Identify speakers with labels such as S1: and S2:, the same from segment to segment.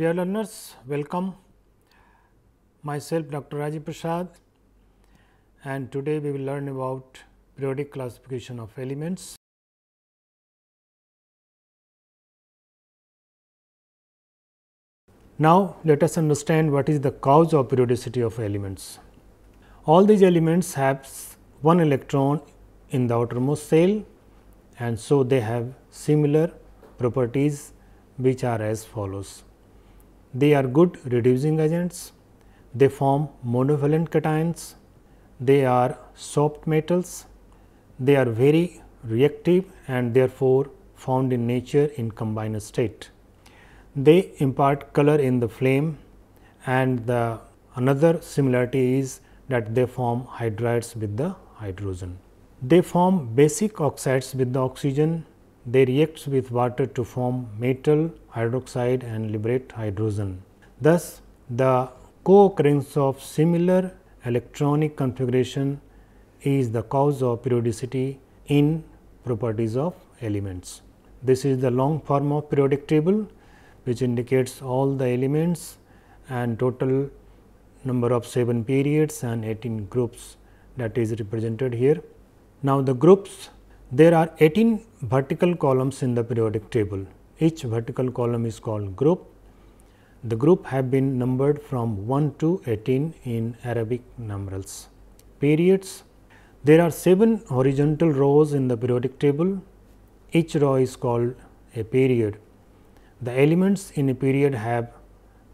S1: Dear learners, welcome. Myself Dr. Rajiv Prasad and today we will learn about periodic classification of elements. Now, let us understand what is the cause of periodicity of elements. All these elements have one electron in the outermost shell and so they have similar properties which are as follows. They are good reducing agents, they form monovalent cations, they are soft metals, they are very reactive and therefore found in nature in combined state. They impart color in the flame and the another similarity is that they form hydrides with the hydrogen. They form basic oxides with the oxygen they react with water to form metal hydroxide and liberate hydrogen. Thus, the co-occurrence of similar electronic configuration is the cause of periodicity in properties of elements. This is the long form of periodic table which indicates all the elements and total number of 7 periods and 18 groups that is represented here. Now, the groups there are 18 vertical columns in the periodic table. Each vertical column is called group. The group have been numbered from 1 to 18 in Arabic numerals. Periods. There are 7 horizontal rows in the periodic table. Each row is called a period. The elements in a period have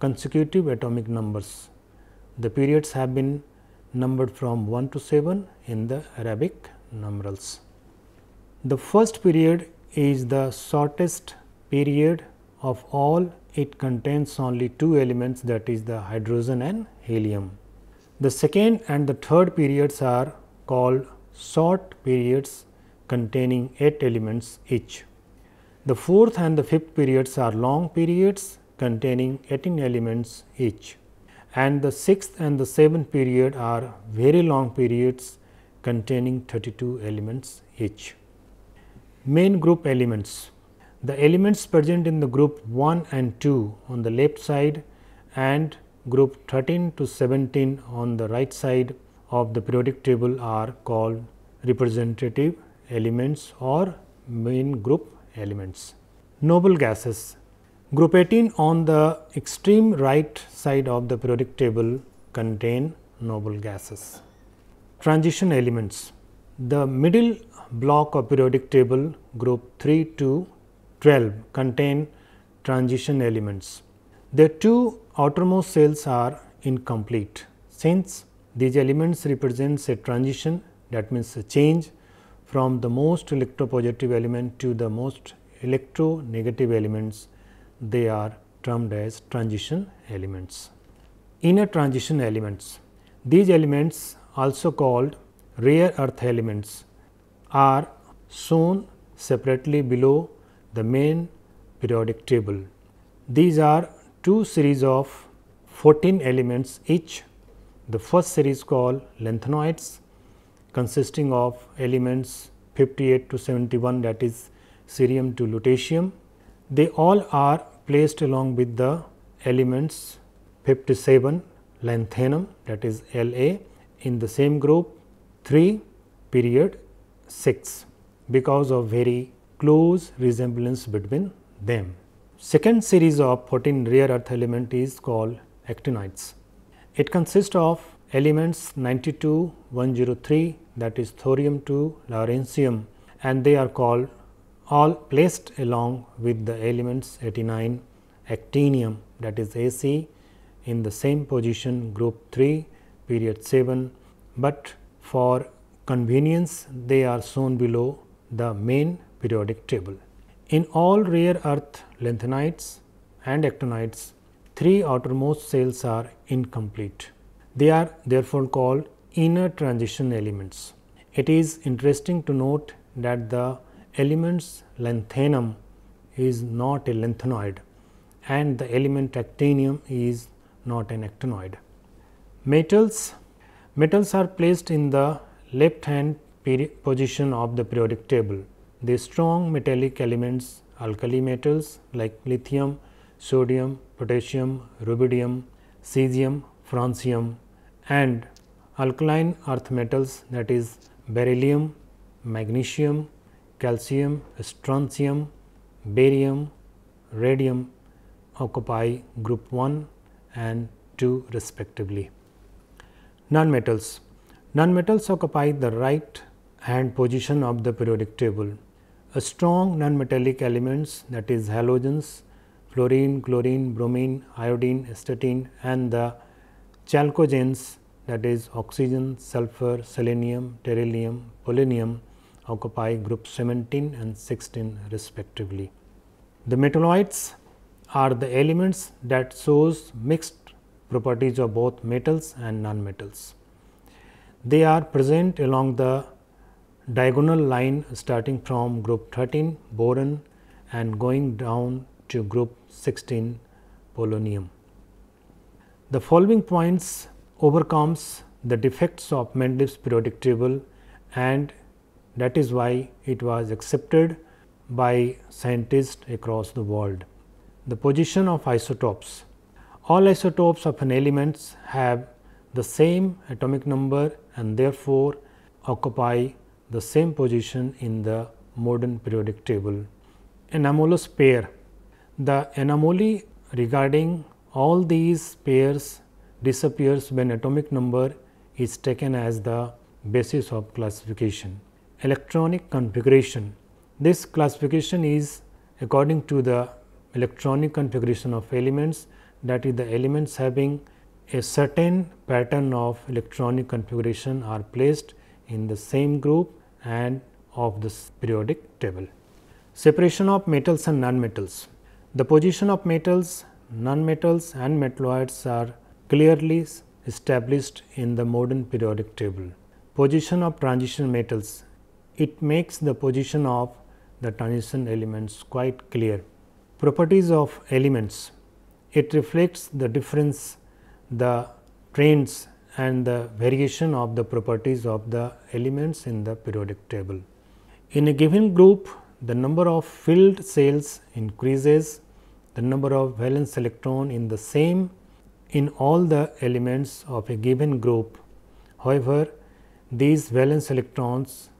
S1: consecutive atomic numbers. The periods have been numbered from 1 to 7 in the Arabic numerals. The first period is the shortest period of all it contains only two elements that is the hydrogen and helium. The second and the third periods are called short periods containing 8 elements each. The fourth and the fifth periods are long periods containing 18 elements each and the sixth and the seventh period are very long periods containing 32 elements each main group elements. The elements present in the group 1 and 2 on the left side and group 13 to 17 on the right side of the periodic table are called representative elements or main group elements. Noble gases Group 18 on the extreme right side of the periodic table contain noble gases. Transition elements The middle block of periodic table group 3 to 12 contain transition elements. The two outermost cells are incomplete. Since these elements represent a transition that means a change from the most electropositive element to the most electronegative elements, they are termed as transition elements. Inner transition elements, these elements also called rare earth elements are shown separately below the main periodic table. These are two series of 14 elements each. The first series called lanthanoids consisting of elements 58 to 71 that is cerium to lutetium. They all are placed along with the elements 57 lanthanum that is La in the same group 3 period 6 because of very close resemblance between them. Second series of 14 rare earth element is called actinides. It consists of elements 92, 103 that is thorium 2, lawrencium and they are called all placed along with the elements 89, actinium that is AC in the same position group 3 period 7, but for convenience they are shown below the main periodic table. In all rare earth lanthanides and actinides, three outermost cells are incomplete. They are therefore called inner transition elements. It is interesting to note that the element's lanthanum is not a lanthanoid and the element actinium is not an actinoid. Metals Metals are placed in the left hand position of the periodic table. The strong metallic elements alkali metals like lithium, sodium, potassium, rubidium, cesium, francium and alkaline earth metals that is beryllium, magnesium, calcium, strontium, barium, radium occupy group 1 and 2 respectively. Nonmetals. Nonmetals occupy the right hand position of the periodic table. A strong nonmetallic elements that is halogens, fluorine, chlorine, bromine, iodine, astatine and the chalcogens that is oxygen, sulfur, selenium, beryllium, polonium occupy group 17 and 16 respectively. The metalloids are the elements that shows mixed properties of both metals and nonmetals. They are present along the diagonal line starting from group 13 boron and going down to group 16 polonium. The following points overcomes the defects of Mendeleev's periodic table and that is why it was accepted by scientists across the world. The position of isotopes. All isotopes of an element have the same atomic number and therefore occupy the same position in the modern periodic table. Anomalous pair. The anomaly regarding all these pairs disappears when atomic number is taken as the basis of classification. Electronic configuration. This classification is according to the electronic configuration of elements that is the elements having a certain pattern of electronic configuration are placed in the same group and of this periodic table. Separation of metals and nonmetals. The position of metals, nonmetals and metalloids are clearly established in the modern periodic table. Position of transition metals. It makes the position of the transition elements quite clear. Properties of elements. It reflects the difference the trends and the variation of the properties of the elements in the periodic table. In a given group, the number of filled cells increases, the number of valence electron in the same in all the elements of a given group. However, these valence electrons,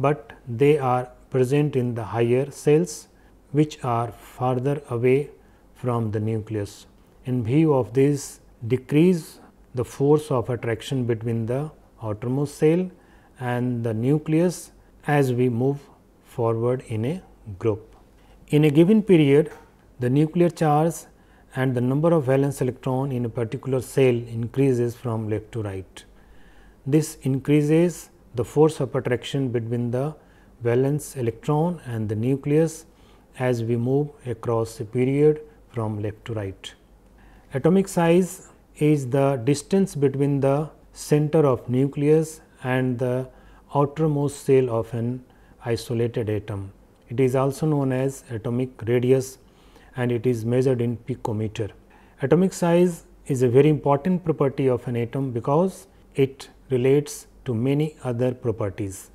S1: but they are present in the higher cells which are farther away from the nucleus. In view of this decrease the force of attraction between the outermost cell and the nucleus as we move forward in a group. In a given period, the nuclear charge and the number of valence electron in a particular cell increases from left to right. This increases the force of attraction between the valence electron and the nucleus as we move across a period from left to right. Atomic size is the distance between the center of nucleus and the outermost shell of an isolated atom. It is also known as atomic radius and it is measured in picometer. Atomic size is a very important property of an atom because it relates to many other properties.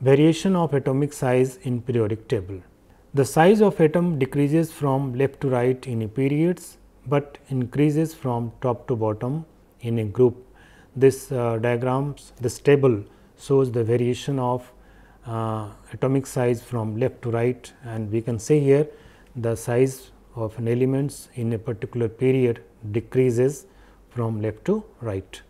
S1: Variation of atomic size in periodic table. The size of atom decreases from left to right in periods but increases from top to bottom in a group. This uh, diagrams this table shows the variation of uh, atomic size from left to right and we can see here the size of an elements in a particular period decreases from left to right.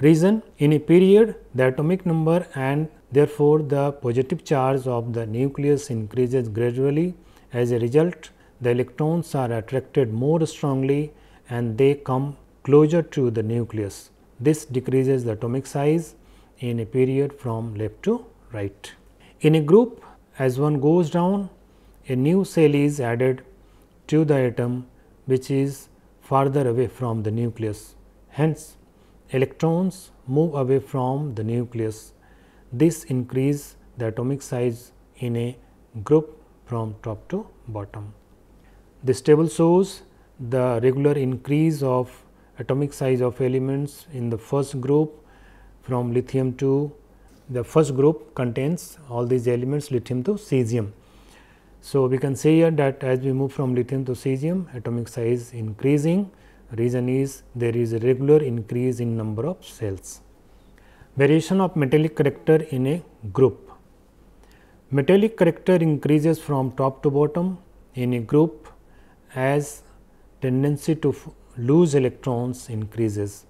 S1: Reason in a period the atomic number and therefore, the positive charge of the nucleus increases gradually as a result the electrons are attracted more strongly and they come closer to the nucleus. This decreases the atomic size in a period from left to right. In a group as one goes down a new cell is added to the atom which is farther away from the nucleus. Hence, electrons move away from the nucleus. This increase the atomic size in a group from top to bottom. This table shows the regular increase of atomic size of elements in the first group from lithium to the first group contains all these elements lithium to cesium. So, we can say here that as we move from lithium to cesium atomic size increasing reason is there is a regular increase in number of cells. Variation of metallic character in a group. Metallic character increases from top to bottom in a group as tendency to lose electrons increases.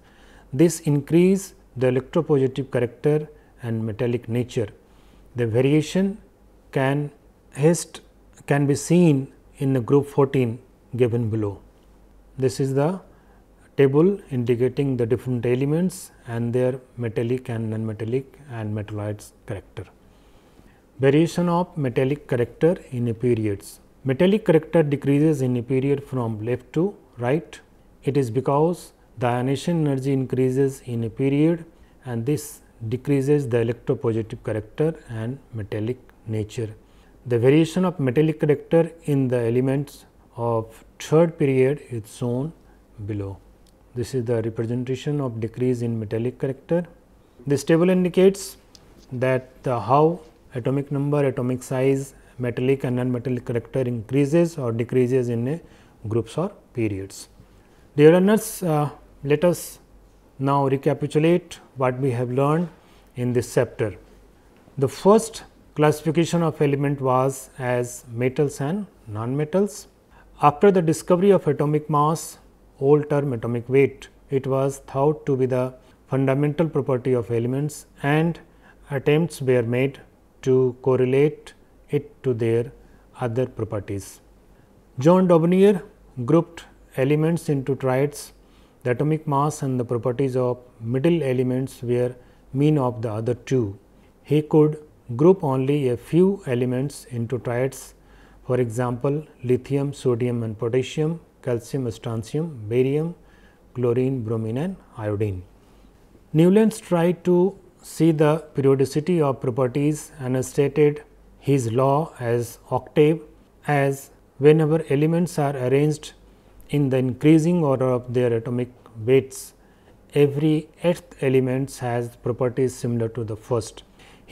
S1: This increase the electropositive character and metallic nature. The variation can hist can be seen in the group 14 given below. This is the table indicating the different elements and their metallic and non-metallic and metalloids character. Variation of metallic character in a periods metallic character decreases in a period from left to right. It is because the ionization energy increases in a period and this decreases the electropositive character and metallic nature. The variation of metallic character in the elements of third period is shown below. This is the representation of decrease in metallic character. This table indicates that the how atomic number, atomic size metallic and non-metallic character increases or decreases in groups or periods. Dear learners, uh, let us now recapitulate what we have learned in this chapter. The first classification of element was as metals and non-metals. After the discovery of atomic mass, old term atomic weight, it was thought to be the fundamental property of elements and attempts were made to correlate it to their other properties. John Daubnier grouped elements into triads, the atomic mass and the properties of middle elements were mean of the other two. He could group only a few elements into triads, for example, lithium, sodium and potassium, calcium, strontium, barium, chlorine, bromine and iodine. Newlands tried to see the periodicity of properties and stated his law as octave as whenever elements are arranged in the increasing order of their atomic weights, every eighth element has properties similar to the first.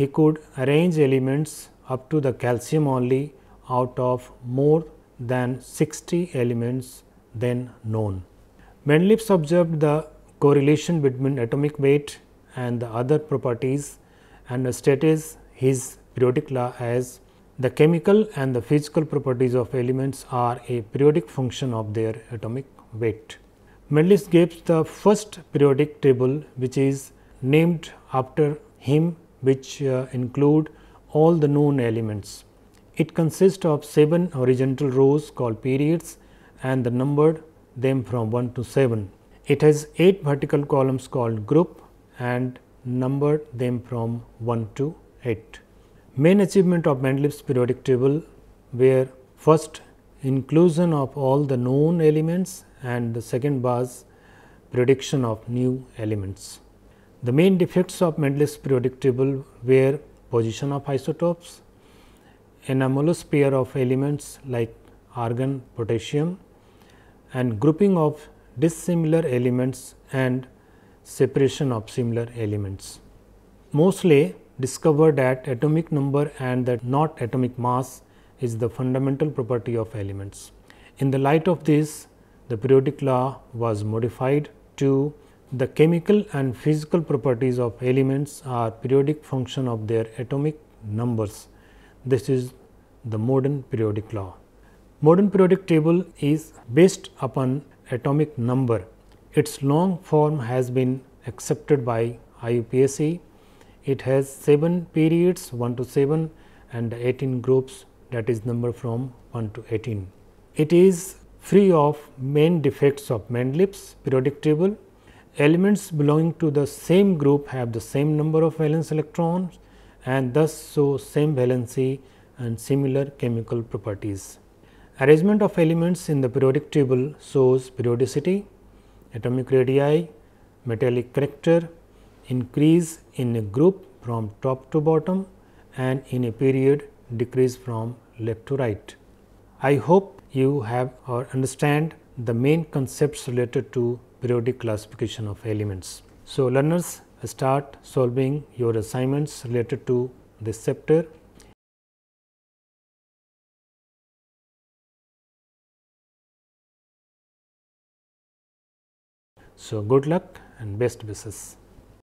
S1: He could arrange elements up to the calcium only out of more than 60 elements then known. Mendeleev observed the correlation between atomic weight and the other properties and stated his periodic law as the chemical and the physical properties of elements are a periodic function of their atomic weight. Mendeleev gives the first periodic table which is named after him which uh, include all the known elements. It consists of 7 horizontal rows called periods and the numbered them from 1 to 7. It has 8 vertical columns called group and numbered them from 1 to 8. Main achievement of Mendeleev's periodic table were first inclusion of all the known elements and the second was prediction of new elements. The main defects of Mendeleev's periodic table were position of isotopes, anomalous pair of elements like argon, potassium and grouping of dissimilar elements and separation of similar elements. Mostly discover that atomic number and that not atomic mass is the fundamental property of elements. In the light of this, the periodic law was modified to the chemical and physical properties of elements are periodic function of their atomic numbers. This is the modern periodic law. Modern periodic table is based upon atomic number. Its long form has been accepted by IUPAC it has 7 periods 1 to 7 and 18 groups that is number from 1 to 18. It is free of main defects of Mendeleeff's periodic table. Elements belonging to the same group have the same number of valence electrons and thus show same valency and similar chemical properties. Arrangement of elements in the periodic table shows periodicity, atomic radii, metallic character, increase in a group from top to bottom and in a period decrease from left to right. I hope you have or understand the main concepts related to periodic classification of elements. So, learners start solving your assignments related to this chapter. So, good luck and best wishes.